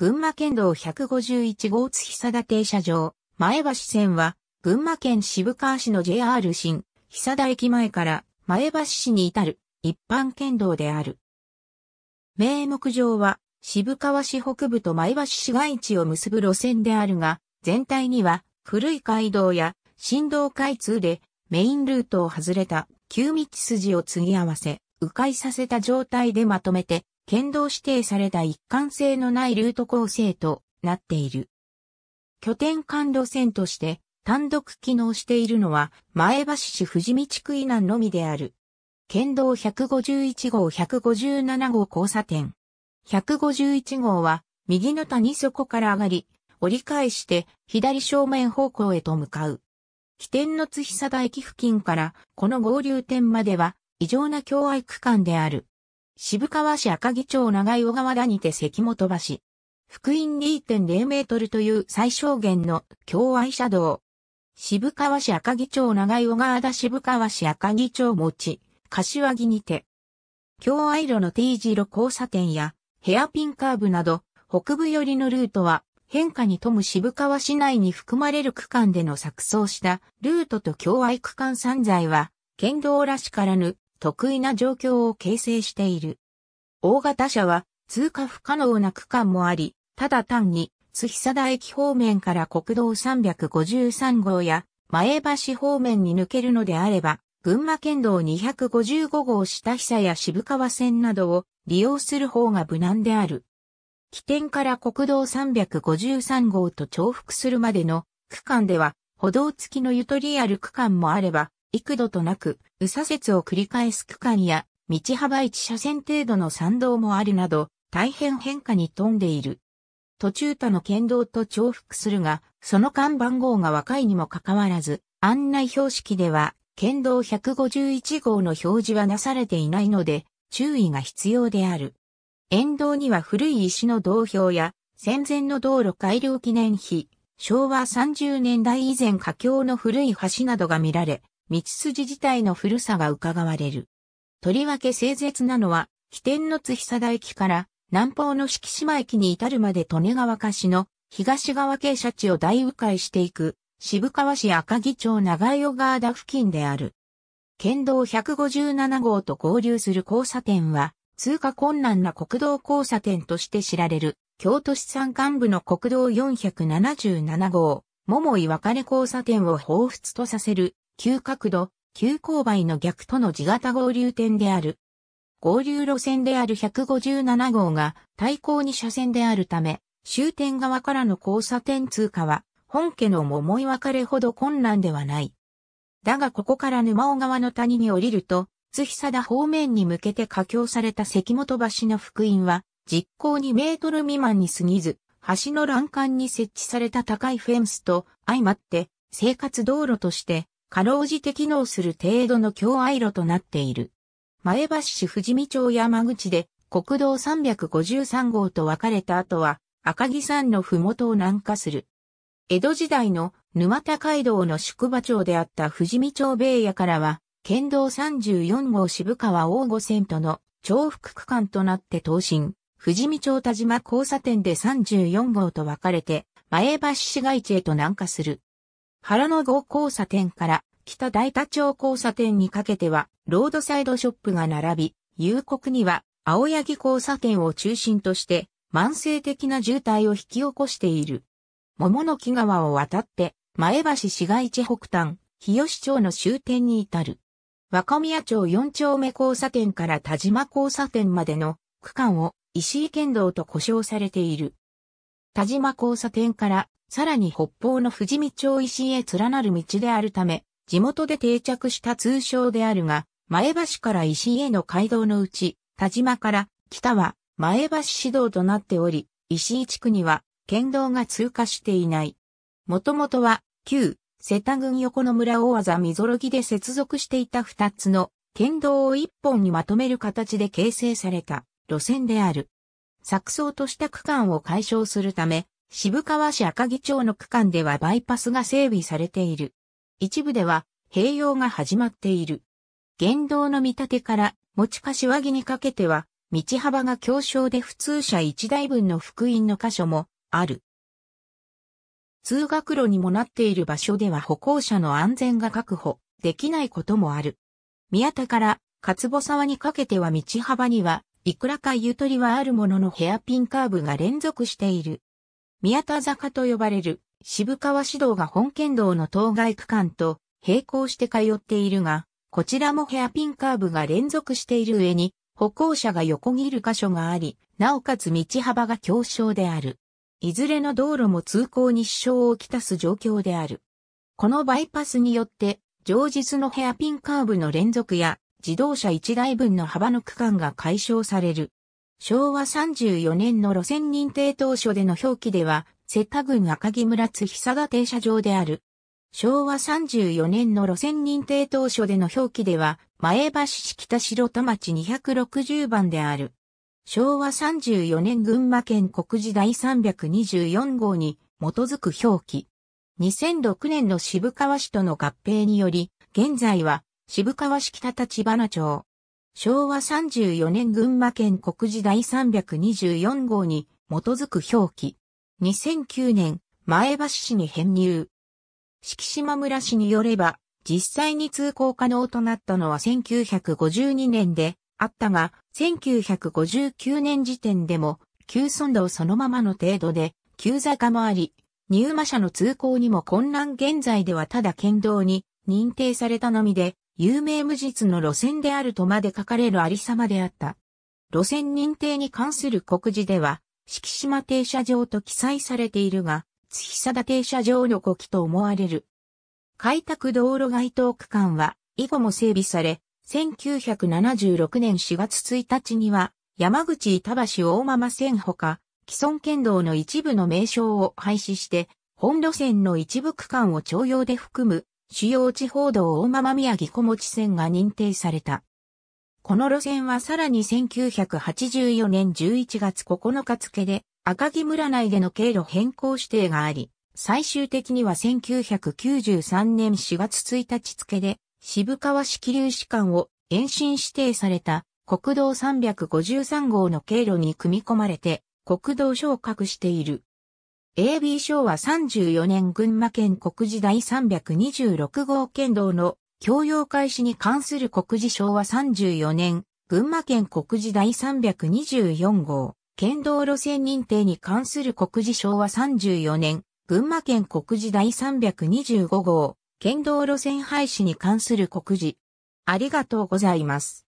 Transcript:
群馬県道151号津久田停車場、前橋線は、群馬県渋川市の JR 新、久田駅前から前橋市に至る一般県道である。名目上は、渋川市北部と前橋市街地を結ぶ路線であるが、全体には古い街道や振動開通でメインルートを外れた旧道筋を継ぎ合わせ、迂回させた状態でまとめて県道指定された一貫性のないルート構成となっている。拠点間路線として単独機能しているのは前橋市富士見地区以南のみである。県道151号157号交差点。151号は右の谷底から上がり、折り返して左正面方向へと向かう。起点の津久田駅付近からこの合流点までは異常な境愛区間である。渋川市赤城町長井小川田にて関本橋。福音2.0メートルという最小限の共愛車道。渋川市赤城町長井小川田渋川市赤城町持ち、柏木にて。共愛路の T 字路交差点やヘアピンカーブなど北部寄りのルートは変化に富む渋川市内に含まれる区間での錯綜したルートと共愛区間散在は県道らしからぬ得意な状況を形成している。大型車は通過不可能な区間もあり、ただ単に、津久田駅方面から国道353号や前橋方面に抜けるのであれば、群馬県道255号下久や渋川線などを利用する方が無難である。起点から国道353号と重複するまでの区間では、歩道付きのゆとりある区間もあれば、幾度となく右左折を繰り返す区間や道幅1車線程度の参道もあるなど大変変化に富んでいる。途中他の県道と重複するが、その間番号が若いにもかかわらず、案内標識では、県道151号の表示はなされていないので、注意が必要である。沿道には古い石の道標や、戦前の道路改良記念碑、昭和30年代以前架橋の古い橋などが見られ、道筋自体の古さが伺われる。とりわけ清絶なのは、起点の津久田駅から南方の敷島駅に至るまで利根川河の東側傾斜地を大迂回していく渋川市赤城町長井尾川田付近である。県道157号と合流する交差点は通過困難な国道交差点として知られる京都市山間部の国道477号、桃井別れ交差点を彷彿とさせる急角度、急勾配の逆との地型合流点である。合流路線である157号が対向に車線であるため、終点側からの交差点通過は、本家の桃井かれほど困難ではない。だがここから沼尾川の谷に降りると、津久田方面に向けて架橋された関本橋の福音は、実行2メートル未満に過ぎず、橋の欄干に設置された高いフェンスと相まって、生活道路としてかろうじて機能する程度の共愛路となっている。前橋市富士見町山口で国道353号と分かれた後は赤城山のふもとを南下する。江戸時代の沼田街道の宿場町であった富士見町米屋からは県道34号渋川大御線との重複区間となって東進、富士見町田島交差点で34号と分かれて前橋市街地へと南下する。原野郷交差点から北大田町交差点にかけては、ロードサイドショップが並び、夕刻には、青柳交差点を中心として、慢性的な渋滞を引き起こしている。桃の木川を渡って、前橋市街地北端、日吉町の終点に至る。若宮町四丁目交差点から田島交差点までの区間を石井県道と呼称されている。田島交差点からさらに北方の富士見町石へ連なる道であるため、地元で定着した通称であるが、前橋から石への街道のうち、田島から北は前橋市道となっており、石井地区には県道が通過していない。もともとは旧瀬田郡横の村大技みぞろぎで接続していた二つの県道を一本にまとめる形で形成された路線である。作綜とした区間を解消するため、渋川市赤城町の区間ではバイパスが整備されている。一部では併用が始まっている。現道の見立てから持ちし柏木にかけては道幅が狭小で普通車1台分の福音の箇所もある。通学路にもなっている場所では歩行者の安全が確保できないこともある。宮田から勝母沢にかけては道幅にはいくらかゆとりはあるもののヘアピンカーブが連続している。宮田坂と呼ばれる渋川市道が本県道の当該区間と並行して通っているが、こちらもヘアピンカーブが連続している上に、歩行者が横切る箇所があり、なおかつ道幅が狭小である。いずれの道路も通行に支障をきたす状況である。このバイパスによって、常日のヘアピンカーブの連続や、自動車1台分の幅の区間が解消される。昭和34年の路線認定当初での表記では、瀬田郡赤木村津久田停車場である。昭和34年の路線認定当初での表記では、前橋市北城田町260番である。昭和34年群馬県国時第324号に基づく表記。2006年の渋川市との合併により、現在は渋川市北立花町、昭和34年群馬県国時第324号に基づく表記。2009年、前橋市に編入。敷島村市によれば、実際に通行可能となったのは1952年であったが、1959年時点でも、旧村道そのままの程度で、旧坂もあり、入馬車の通行にも困難現在ではただ県道に認定されたのみで、有名無実の路線であるとまで書かれるありさまであった。路線認定に関する告示では、敷島停車場と記載されているが、月貞停車場の古期と思われる。開拓道路街頭区間は、以後も整備され、1976年4月1日には、山口板橋大間線ほか、既存県道の一部の名称を廃止して、本路線の一部区間を徴用で含む主要地方道大間宮城小持線が認定された。この路線はさらに1984年11月9日付で赤城村内での経路変更指定があり、最終的には1993年4月1日付で渋川市気流士間を延伸指定された国道353号の経路に組み込まれて国道昇格している。AB 昭和34年群馬県国事第326号県道の共用開始に関する国事昭和34年群馬県国事第324号県道路線認定に関する国事昭和34年群馬県国事第325号県道路線廃止に関する国事ありがとうございます。